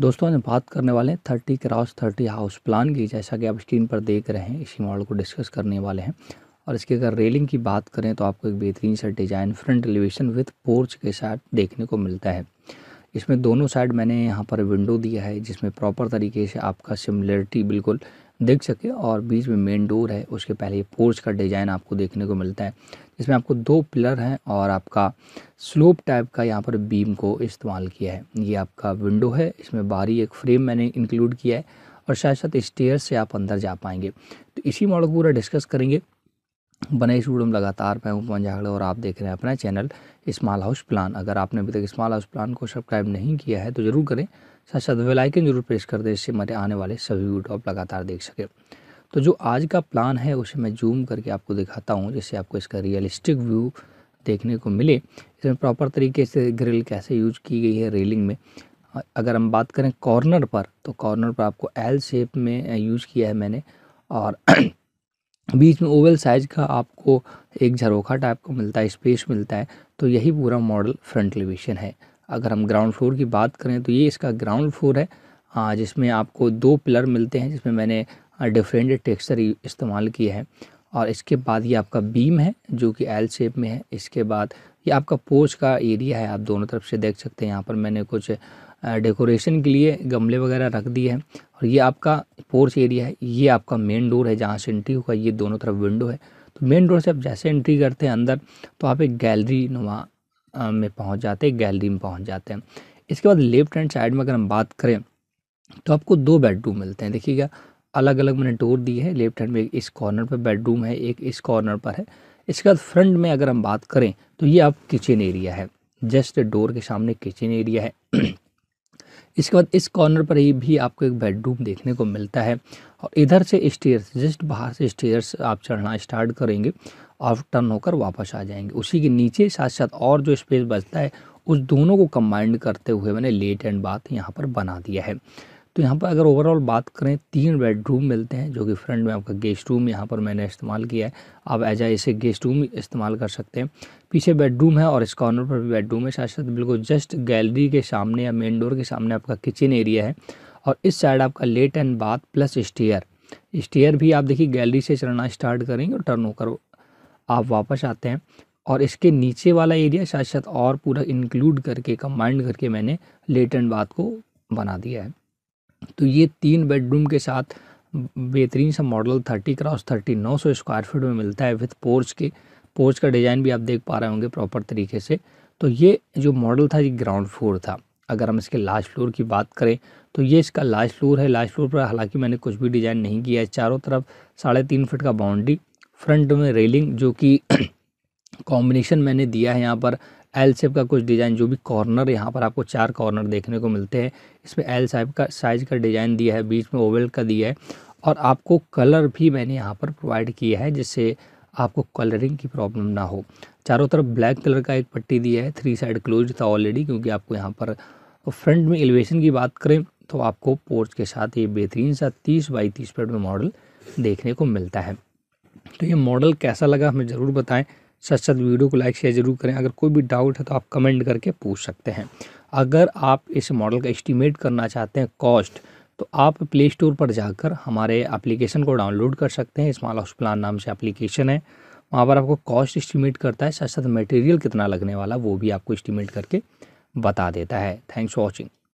दोस्तों आज बात करने वाले हैं thirty cross thirty house plan की जैसा कि आप स्क्रीन पर देख रहे हैं इसी मॉडल को डिस्कस करने वाले हैं और इसकी अगर रेलिंग की बात करें तो आपको एक बेहतरीन सा design front elevation with porch के साथ देखने को मिलता है इसमें दोनों साइड मैंने यहाँ पर विंडो दिया है जिसमें प्रॉपर तरीके से आपका सिमिलरिटी बिल्कुल देख सके और बीच में मेन डोर है उसके पहले पोर्च का डिज़ाइन आपको देखने को मिलता है इसमें आपको दो पिलर हैं और आपका स्लोप टाइप का यहाँ पर बीम को इस्तेमाल किया है ये आपका विंडो है इसमें बारी एक फ्रेम मैंने इंक्लूड किया है और साथ साथ स्टेयर से आप अंदर जा पाएंगे तो इसी मॉडल को पूरा डिस्कस करेंगे बने इस वीडियो में लगातार मैं हूँ पवन झागड़े और आप देख रहे हैं अपना चैनल स्मॉल हाउस प्लान अगर आपने अभी तक स्मॉल हाउस प्लान को सब्सक्राइब नहीं किया है तो ज़रूर करें साथ साथ वेलाइकन जरूर प्रेस कर दें इससे मेरे आने वाले सभी वीडियो आप लगातार देख सकें तो जो आज का प्लान है उसे मैं जूम करके आपको दिखाता हूँ जिससे आपको इसका रियलिस्टिक व्यू देखने को मिले इसमें प्रॉपर तरीके से ग्रिल कैसे यूज की गई है रेलिंग में अगर हम बात करें कॉर्नर पर तो कॉर्नर पर आपको एल शेप में यूज किया है मैंने और बीच में ओवल साइज का आपको एक झरोखा टाइप का मिलता है स्पेस मिलता है तो यही पूरा मॉडल फ्रंट एलिवेशन है अगर हम ग्राउंड फ्लोर की बात करें तो ये इसका ग्राउंड फ्लोर है जिसमें आपको दो पिलर मिलते हैं जिसमें मैंने डिफरेंट टेक्सचर इस्तेमाल किया है और इसके बाद ये आपका बीम है जो कि एल शेप में है इसके बाद ये आपका पोच का एरिया है आप दोनों तरफ से देख सकते हैं यहाँ पर मैंने कुछ डेकोरेशन के लिए गमले वगैरह रख दिए हैं और ये आपका पोर्च एरिया है ये आपका मेन डोर है जहाँ से एंट्री होगा ये दोनों तरफ विंडो है तो मेन डोर से आप जैसे एंट्री करते हैं अंदर तो आप एक गैलरी नुमा में पहुँच जाते हैं गैलरी में पहुँच जाते हैं इसके बाद लेफ्ट हैंड साइड में अगर हम बात करें तो आपको दो बेडरूम मिलते हैं देखिएगा अलग अलग मैंने डोर दी है लेफ्ट हैंड में इस कॉर्नर पर बेडरूम है एक इस कॉर्नर पर है इसके बाद फ्रंट में अगर हम बात करें तो ये आप किचन एरिया है जस्ट डोर के सामने किचन एरिया है इसके बाद इस कॉर्नर पर ही भी आपको एक बेडरूम देखने को मिलता है और इधर से स्टेयर्स जस्ट बाहर से स्टेयर्स आप चढ़ना स्टार्ट करेंगे और टर्न होकर वापस आ जाएंगे उसी के नीचे साथ साथ और जो स्पेस बचता है उस दोनों को कंबाइंड करते हुए मैंने लेट एंड बाथ यहाँ पर बना दिया है तो यहाँ पर अगर ओवरऑल बात करें तीन बेडरूम मिलते हैं जो कि फ्रंट में आपका गेस्ट रूम यहाँ पर मैंने इस्तेमाल किया है आप एज इसे गेस्ट रूम इस्तेमाल कर सकते हैं पीछे बेडरूम है और इस कॉर्नर पर भी बेडरूम है साथ साथ बिल्कुल जस्ट गैलरी के सामने या मेन डोर के सामने आपका किचन एरिया है और इस साइड आपका let and bath plus stair stair भी आप देखिए गैलरी से चलना स्टार्ट करेंगे और टर्न होकर आप वापस आते हैं और इसके नीचे वाला एरिया शायद शायद और पूरा इंक्लूड करके कंबाइंड करके मैंने लेट एंड बाथ को बना दिया है तो ये तीन बेडरूम के साथ बेहतरीन सा मॉडल थर्टी क्रॉस थर्टी नौ सौ स्क्वायर फीट में मिलता है विथ पोर्च के पोर्च का डिज़ाइन भी आप देख पा रहे होंगे प्रॉपर तरीके से तो ये जो मॉडल था ये ग्राउंड फ्लोर था अगर हम इसके लास्ट फ्लोर की बात करें तो ये इसका लास्ट फ्लोर है लास्ट फ्लोर पर हालांकि मैंने कुछ भी डिज़ाइन नहीं किया है चारों तरफ साढ़े तीन फिट का बाउंड्री फ्रंट में रेलिंग जो कि कॉम्बिनेशन मैंने दिया है यहाँ पर एल शेप का कुछ डिज़ाइन जो भी कॉर्नर यहाँ पर आपको चार कॉर्नर देखने को मिलते हैं इसमें एल साइप का साइज का डिज़ाइन दिया है बीच में ओवल का दिया है और आपको कलर भी मैंने यहाँ पर प्रोवाइड किया है जिससे आपको कलरिंग की प्रॉब्लम ना हो चारों तरफ ब्लैक कलर का एक पट्टी दिया है थ्री साइड क्लोज था ऑलरेडी क्योंकि आपको यहाँ पर फ्रंट में एलिवेशन की बात करें तो आपको पोर्च के साथ ये बेहतरीन सा तीस बाई तीस फीट में मॉडल देखने को मिलता है तो ये मॉडल कैसा लगा हमें ज़रूर बताएं साथ साथ वीडियो को लाइक शेयर जरूर करें अगर कोई भी डाउट है तो आप कमेंट करके पूछ सकते हैं अगर आप इस मॉडल का एस्टीमेट करना चाहते हैं कॉस्ट तो आप प्ले स्टोर पर जाकर हमारे एप्लीकेशन को डाउनलोड कर सकते हैं स्मॉल हाउस प्लान नाम से एप्लीकेशन है वहाँ पर आपको कॉस्ट इस्टीमेट करता है साथ साथ मटेरियल कितना लगने वाला वो भी आपको इस्टीमेट करके बता देता है थैंक्स फॉर वॉचिंग